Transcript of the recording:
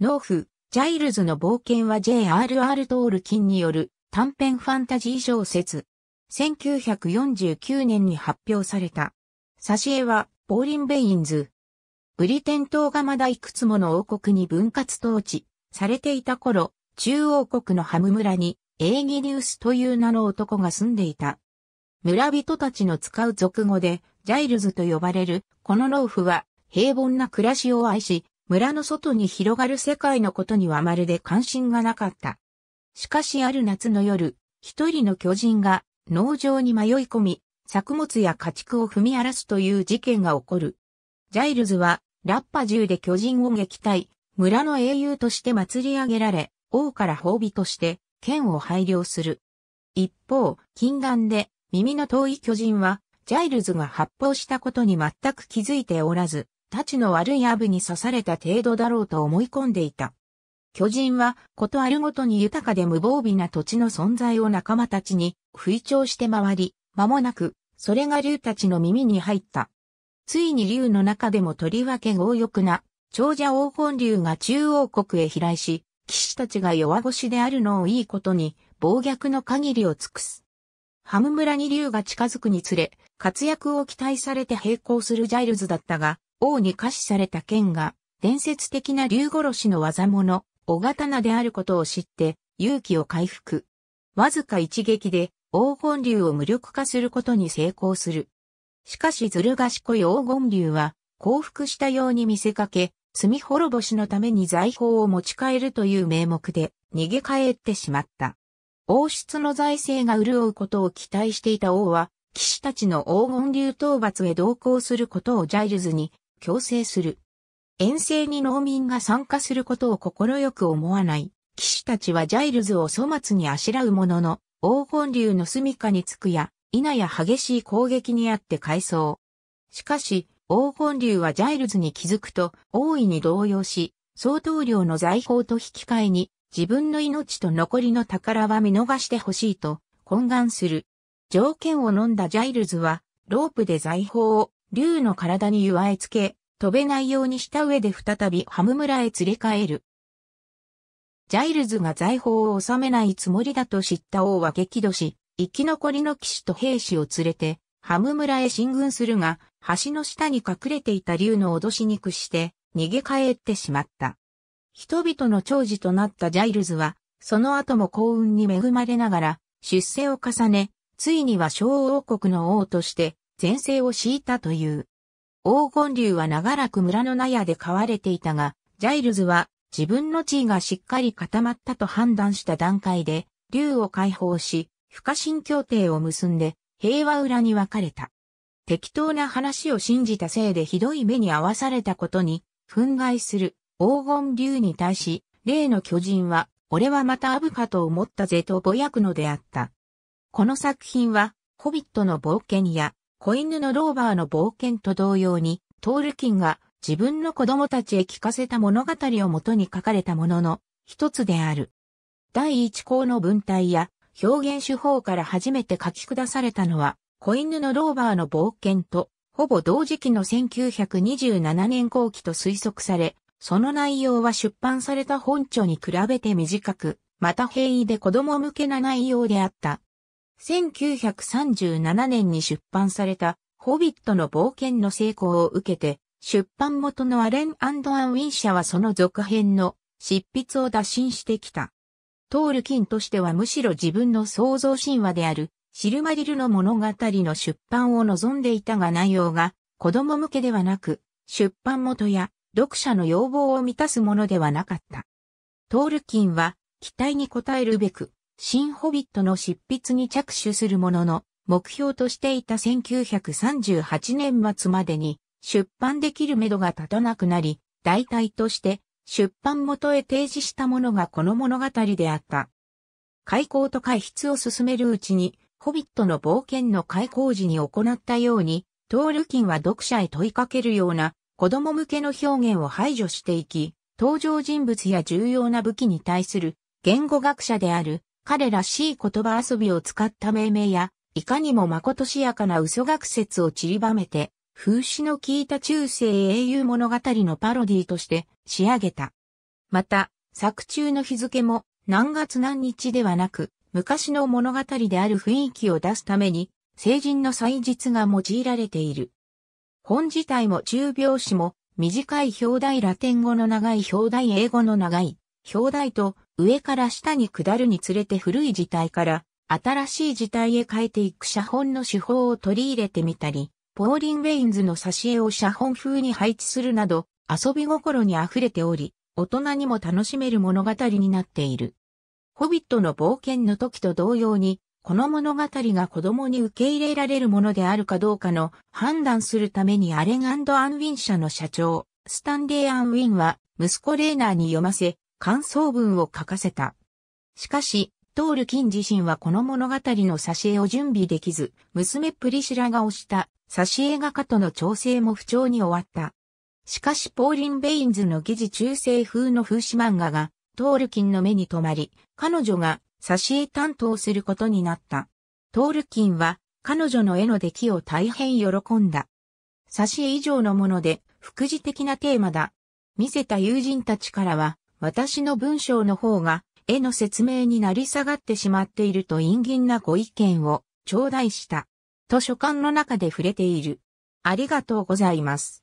農夫、ジャイルズの冒険は J.R.R. トールキンによる短編ファンタジー小説。1949年に発表された。挿絵は、ボーリン・ベインズ。ブリテン島がまだいくつもの王国に分割統治されていた頃、中央国のハム村に、エーギニウスという名の男が住んでいた。村人たちの使う俗語で、ジャイルズと呼ばれる、この農夫は、平凡な暮らしを愛し、村の外に広がる世界のことにはまるで関心がなかった。しかしある夏の夜、一人の巨人が農場に迷い込み、作物や家畜を踏み荒らすという事件が起こる。ジャイルズは、ラッパ銃で巨人を撃退、村の英雄として祭り上げられ、王から褒美として、剣を拝領する。一方、禁断で、耳の遠い巨人は、ジャイルズが発砲したことに全く気づいておらず、立ちの悪いアブに刺された程度だろうと思い込んでいた。巨人は、ことあるごとに豊かで無防備な土地の存在を仲間たちに、吹聴して回り、間もなく、それが竜たちの耳に入った。ついに竜の中でもとりわけ強欲な、長者黄金竜が中央国へ飛来し、騎士たちが弱腰であるのをいいことに、暴虐の限りを尽くす。ハム村に竜が近づくにつれ、活躍を期待されて並行するジャイルズだったが、王に可視された剣が、伝説的な竜殺しの技物、小刀であることを知って、勇気を回復。わずか一撃で、黄金竜を無力化することに成功する。しかしずる賢い黄金竜は、降伏したように見せかけ、罪滅ぼしのために財宝を持ち帰るという名目で、逃げ帰ってしまった。王室の財政が潤うことを期待していた王は、騎士たちの黄金竜討伐へ同行することをジャイルズに強制する。遠征に農民が参加することを快く思わない。騎士たちはジャイルズを粗末にあしらうものの、黄金竜の住処に着くや、否や激しい攻撃にあって改装。しかし、黄金竜はジャイルズに気づくと、大いに動揺し、相当量の財宝と引き換えに、自分の命と残りの宝は見逃してほしいと、懇願する。条件を飲んだジャイルズは、ロープで財宝を竜の体に湯あえつけ、飛べないようにした上で再びハム村へ連れ帰る。ジャイルズが財宝を収めないつもりだと知った王は激怒し、生き残りの騎士と兵士を連れて、ハム村へ進軍するが、橋の下に隠れていた竜の脅しに屈して、逃げ帰ってしまった。人々の長寿となったジャイルズは、その後も幸運に恵まれながら、出世を重ね、ついには小王国の王として、前世を敷いたという。黄金竜は長らく村の納屋で飼われていたが、ジャイルズは自分の地位がしっかり固まったと判断した段階で、竜を解放し、不可侵協定を結んで、平和裏に分かれた。適当な話を信じたせいでひどい目に遭わされたことに、憤慨する黄金竜に対し、例の巨人は、俺はまたアブかと思ったぜとぼやくのであった。この作品は、ホビットの冒険や、子犬のローバーの冒険と同様に、トールキンが自分の子供たちへ聞かせた物語をもとに書かれたものの一つである。第一項の文体や表現手法から初めて書き下されたのは、子犬のローバーの冒険と、ほぼ同時期の1927年後期と推測され、その内容は出版された本著に比べて短く、また平易で子供向けな内容であった。1937年に出版された、ホビットの冒険の成功を受けて、出版元のアレン・アンド・アン・ウィン社はその続編の執筆を打診してきた。トールキンとしてはむしろ自分の創造神話であるシルマリルの物語の出版を望んでいたが内容が子供向けではなく出版元や読者の要望を満たすものではなかった。トールキンは期待に応えるべく新ホビットの執筆に着手するものの、目標としていた1938年末までに出版できるめどが立たなくなり、代替として出版元へ提示したものがこの物語であった。開口と開筆を進めるうちに、ホビットの冒険の開口時に行ったように、トールキンは読者へ問いかけるような子供向けの表現を排除していき、登場人物や重要な武器に対する言語学者である彼らしい言葉遊びを使った命名や、いかにも誠しやかな嘘学説を散りばめて、風刺の効いた中世英雄物語のパロディとして仕上げた。また、作中の日付も何月何日ではなく、昔の物語である雰囲気を出すために、成人の祭日が用いられている。本自体も中拍子も、短い表題ラテン語の長い表題英語の長い表題と上から下に下るにつれて古い字体から新しい字体へ変えていく写本の手法を取り入れてみたり、ポーリン・ウェインズの挿絵を写本風に配置するなど遊び心に溢れており、大人にも楽しめる物語になっている。ホビットの冒険の時と同様に、この物語が子供に受け入れられるものであるかどうかの判断するためにアレンアンウィン社の社長、スタンデー・アンウィンは息子レーナーに読ませ、感想文を書かせた。しかし、トールキン自身はこの物語の挿絵を準備できず、娘プリシラが推した挿絵画家との調整も不調に終わった。しかしポーリン・ベインズの疑似中世風の風刺漫画がトールキンの目に留まり、彼女が挿絵担当することになった。トールキンは彼女の絵の出来を大変喜んだ。挿絵以上のもので、副次的なテーマだ。見せた友人たちからは、私の文章の方が、絵の説明になり下がってしまっていると陰銀なご意見を頂戴した。図書館の中で触れている。ありがとうございます。